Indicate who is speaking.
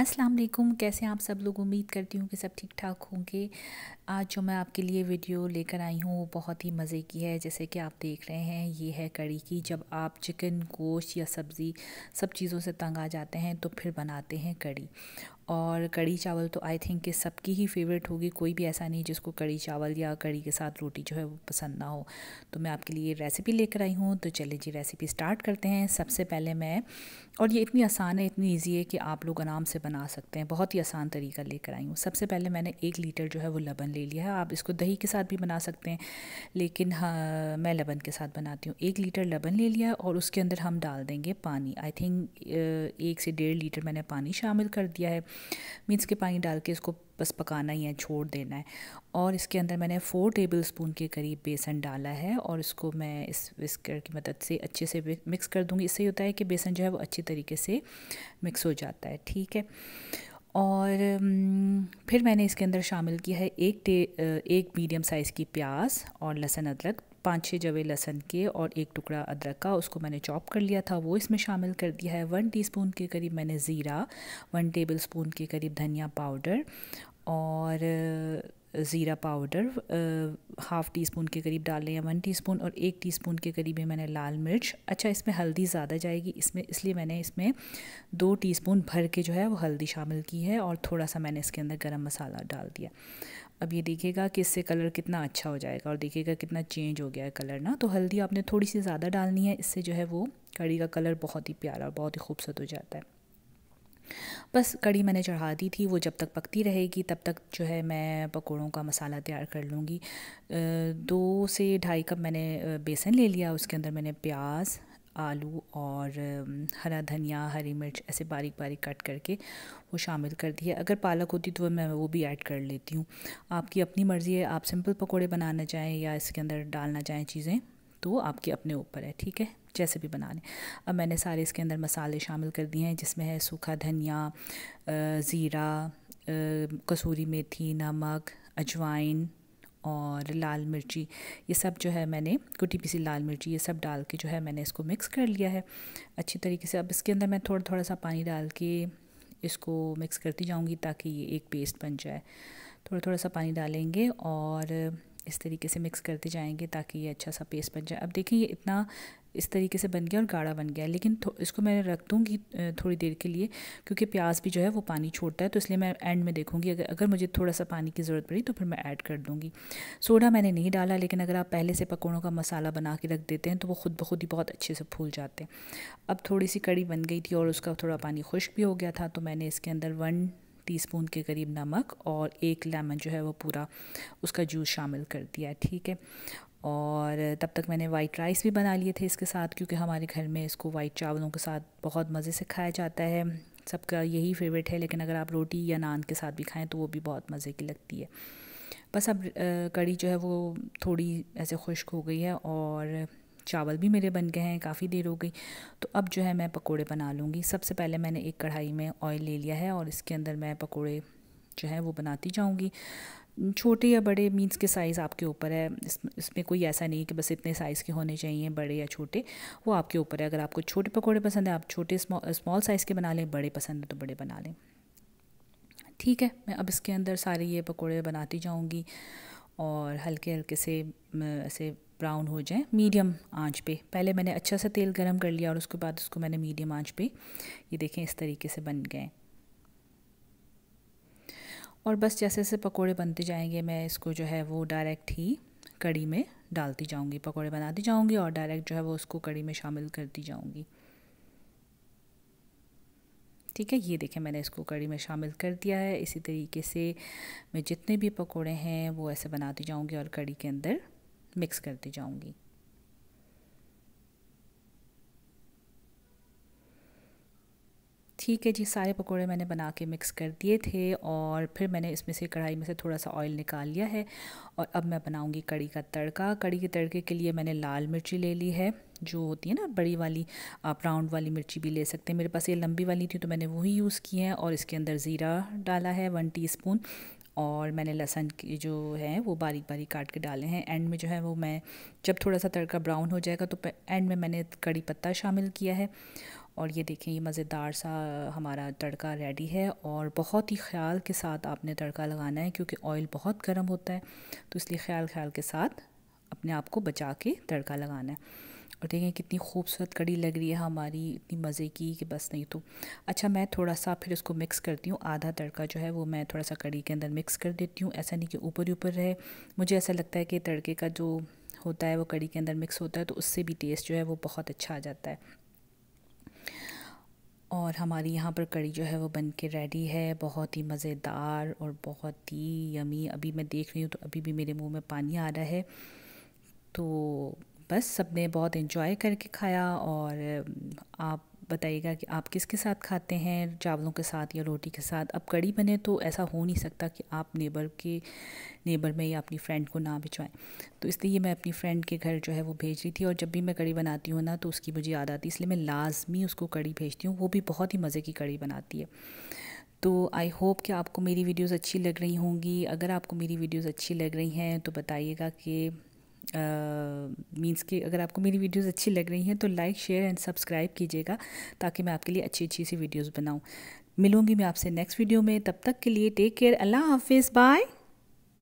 Speaker 1: अस्सलाम वालेकुम कैसे आप सब लोग उम्मीद करती हूँ कि सब ठीक ठाक होंगे आज जो मैं आपके लिए वीडियो लेकर आई हूँ वो बहुत ही मज़े की है जैसे कि आप देख रहे हैं ये है कड़ी की जब आप चिकन गोश्त या सब्ज़ी सब चीज़ों से तंग आ जाते हैं तो फिर बनाते हैं कड़ी और कड़ी चावल तो आई थिंक कि सबकी ही फेवरेट होगी कोई भी ऐसा नहीं जिसको कड़ी चावल या कड़ी के साथ रोटी जो है वो पसंद ना हो तो मैं आपके लिए रेसिपी लेकर आई हूँ तो चलिए जी रेसिपी स्टार्ट करते हैं सबसे पहले मैं और ये इतनी आसान है इतनी ईजी है कि आप लोग आराम से बना सकते हैं बहुत ही आसान तरीका लेकर आई हूँ सबसे पहले मैंने एक लीटर जो है वो लबन ले लिया है आप इसको दही के साथ भी बना सकते हैं लेकिन हाँ मैं लबन के साथ बनाती हूँ एक लीटर लबन ले लिया और उसके अंदर हम डाल देंगे पानी आई थिंक एक से डेढ़ लीटर मैंने पानी शामिल कर दिया है मीन्स के पानी डाल के इसको बस पकाना ही है छोड़ देना है और इसके अंदर मैंने फ़ोर टेबल स्पून के करीब बेसन डाला है और इसको मैं इस विस्कर की मदद से अच्छे से मिक्स कर दूँगी इससे होता है कि बेसन जो है वो अच्छी तरीके से मिक्स हो जाता है ठीक है और हम्म, फिर मैंने इसके अंदर शामिल किया है एक टे एक मीडियम साइज़ की प्याज और लहसुन अदरक पाँच छः जवे लहसन के और एक टुकड़ा अदरक का उसको मैंने चॉप कर लिया था वो इसमें शामिल कर दिया है वन टीस्पून के करीब मैंने ज़ीरा वन टेबल स्पून के करीब धनिया पाउडर और ज़ीरा पाउडर हाफ़ टी स्पून के करीब डाल लें या वन टी स्पून और एक टी स्पून के करीब है मैंने लाल मिर्च अच्छा इसमें हल्दी ज़्यादा जाएगी इसमें इसलिए मैंने इसमें दो टी स्पून भर के जो है वो हल्दी शामिल की है और थोड़ा सा मैंने इसके अंदर गर्म मसाला डाल दिया अब ये देखिएगा कि इससे कलर कितना अच्छा हो जाएगा और देखिएगा कितना चेंज हो गया है कलर ना तो हल्दी आपने थोड़ी सी ज़्यादा डालनी है इससे जो है वो कड़ी का कलर बहुत ही प्यारा और बहुत ही खूबसूरत हो जाता है बस कड़ी मैंने चढ़ा दी थी वो जब तक पकती रहेगी तब तक जो है मैं पकौड़ों का मसाला तैयार कर लूँगी दो से ढाई कप मैंने बेसन ले लिया उसके अंदर मैंने प्याज आलू और हरा धनिया हरी मिर्च ऐसे बारीक बारीक कट करके वो शामिल कर दिए अगर पालक होती तो मैं वो भी ऐड कर लेती हूँ आपकी अपनी मर्ज़ी है आप सिंपल पकोड़े बनाना चाहें या इसके अंदर डालना चाहें चीज़ें तो आपके अपने ऊपर है ठीक है जैसे भी बना लें अब मैंने सारे इसके अंदर मसाले शामिल कर दिए हैं जिसमें है सूखा धनिया ज़ीरा कसूरी मेथी नमक अजवाइन और लाल मिर्ची ये सब जो है मैंने कुटी पीसी लाल मिर्ची ये सब डाल के जो है मैंने इसको मिक्स कर लिया है अच्छी तरीके से अब इसके अंदर मैं थोड़ा थोड़ा सा पानी डाल के इसको मिक्स करती जाऊंगी ताकि ये एक पेस्ट बन जाए थोड़ा थोड़ा सा पानी डालेंगे और इस तरीके से मिक्स करते जाएंगे ताकि ये अच्छा सा पेस्ट बन जाए अब देखिए ये इतना इस तरीके से बन गया और गाढ़ा बन गया लेकिन इसको मैं रख दूँगी थोड़ी देर के लिए क्योंकि प्याज भी जो है वो पानी छोड़ता है तो इसलिए मैं एंड में देखूँगी अगर अगर मुझे थोड़ा सा पानी की ज़रूरत पड़ी तो फिर मैं ऐड कर दूँगी सोडा मैंने नहीं डाला लेकिन अगर आप पहले से पकौड़ों का मसाला बना के रख देते हैं तो वो खुद ब खुद ही बहुत अच्छे से फूल जाते हैं अब थोड़ी सी कड़ी बन गई थी और उसका थोड़ा पानी खुश्क भी हो गया था तो मैंने इसके अंदर वन टी स्पून के करीब नमक और एक लेमन जो है वो पूरा उसका जूस शामिल कर दिया ठीक है और तब तक मैंने वाइट राइस भी बना लिए थे इसके साथ क्योंकि हमारे घर में इसको वाइट चावलों के साथ बहुत मज़े से खाया जाता है सबका यही फेवरेट है लेकिन अगर आप रोटी या नान के साथ भी खाएं तो वो भी बहुत मज़े की लगती है बस अब कड़ी जो है वो थोड़ी ऐसे खुश्क हो गई है और चावल भी मेरे बन गए हैं काफ़ी देर हो गई तो अब जो है मैं पकोड़े बना लूँगी सबसे पहले मैंने एक कढ़ाई में ऑयल ले लिया है और इसके अंदर मैं पकोड़े जो है वो बनाती जाऊँगी छोटे या बड़े मीन्स के साइज़ आपके ऊपर है इस इसमें कोई ऐसा नहीं कि बस इतने साइज़ के होने चाहिए बड़े या छोटे वो आपके ऊपर है अगर आपको छोटे पकौड़े पसंद है आप छोटे स्मॉल साइज़ के बना लें बड़े पसंद है तो बड़े बना लें ठीक है मैं अब इसके अंदर सारे ये पकौड़े बनाती जाऊँगी और हल्के हल्के से ऐसे ब्राउन हो जाए मीडियम आंच पे पहले मैंने अच्छा सा तेल गरम कर लिया और उसके बाद उसको मैंने मीडियम आंच पे ये देखें इस तरीके से बन गए और बस जैसे जैसे पकोड़े बनते जाएंगे मैं इसको जो है वो डायरेक्ट ही कड़ी में डालती जाऊंगी पकोड़े बनाती जाऊंगी और डायरेक्ट जो है वो उसको कड़ी में शामिल करती जाऊंगी ठीक है ये देखें मैंने इसको कड़ी में शामिल कर दिया है इसी तरीके से मैं जितने भी पकोड़े हैं वो ऐसे बनाती जाऊंगी और कड़ी के अंदर मिक्स करती जाऊंगी ठीक है जी सारे पकोड़े मैंने बना के मिक्स कर दिए थे और फिर मैंने इसमें से कढ़ाई में से थोड़ा सा ऑयल निकाल लिया है और अब मैं बनाऊंगी कड़ी का तड़का कड़ी के तड़के के लिए मैंने लाल मिर्ची ले ली है जो होती है ना बड़ी वाली आप राउंड वाली मिर्ची भी ले सकते हैं मेरे पास ये लंबी वाली थी तो मैंने वही यूज़ की है और इसके अंदर ज़ीरा डाला है वन टी और मैंने लहसन की जो है वो बारीक बारीक काट के डाले हैं एंड में जो है वो मैं जब थोड़ा सा तड़का ब्राउन हो जाएगा तो एंड में मैंने कड़ी पत्ता शामिल किया है और ये देखें ये मज़ेदार सा हमारा तड़का रेडी है और बहुत ही ख्याल के साथ आपने तड़का लगाना है क्योंकि ऑयल बहुत गर्म होता है तो इसलिए ख्याल ख्याल के साथ अपने आप को बचा के तड़का लगाना है और देखें कितनी खूबसूरत कड़ी लग रही है हमारी इतनी मज़े की कि बस नहीं तो अच्छा मैं थोड़ा सा फिर इसको मिक्स करती हूँ आधा तड़का जो है वो मैं थोड़ा सा कड़ी के अंदर मिक्स कर देती हूँ ऐसा नहीं कि ऊपर ही ऊपर रहे मुझे ऐसा लगता है कि तड़के का जो होता है वो कड़ी के अंदर मिक्स होता है तो उससे भी टेस्ट जो है वो बहुत अच्छा आ जाता है और हमारी यहाँ पर कड़ी जो है वो बन के रेडी है बहुत ही मज़ेदार और बहुत ही यमी अभी मैं देख रही हूँ तो अभी भी मेरे मुंह में पानी आ रहा है तो बस सब ने बहुत इन्जॉय करके खाया और आप बताइएगा कि आप किसके साथ खाते हैं चावलों के साथ या रोटी के साथ अब कड़ी बने तो ऐसा हो नहीं सकता कि आप नेबर के नेबर में या अपनी फ्रेंड को ना भिजवाएं तो इसलिए मैं अपनी फ्रेंड के घर जो है वो भेज रही थी और जब भी मैं कड़ी बनाती हूँ ना तो उसकी मुझे याद आती है इसलिए मैं लाजमी उसको कड़ी भेजती हूँ वो भी बहुत ही मज़े की कड़ी बनाती है तो आई होप कि आपको मेरी वीडियोस अच्छी लग रही होंगी अगर आपको मेरी वीडियोस अच्छी लग रही हैं तो बताइएगा कि मीन्स कि अगर आपको मेरी वीडियोस अच्छी लग रही हैं तो लाइक शेयर एंड सब्सक्राइब कीजिएगा ताकि मैं आपके लिए अच्छी अच्छी सी वीडियोस बनाऊँ मिलूँगी मैं आपसे नेक्स्ट वीडियो में तब तक के लिए टेक केयर अल्लाह हाफिज़ बाय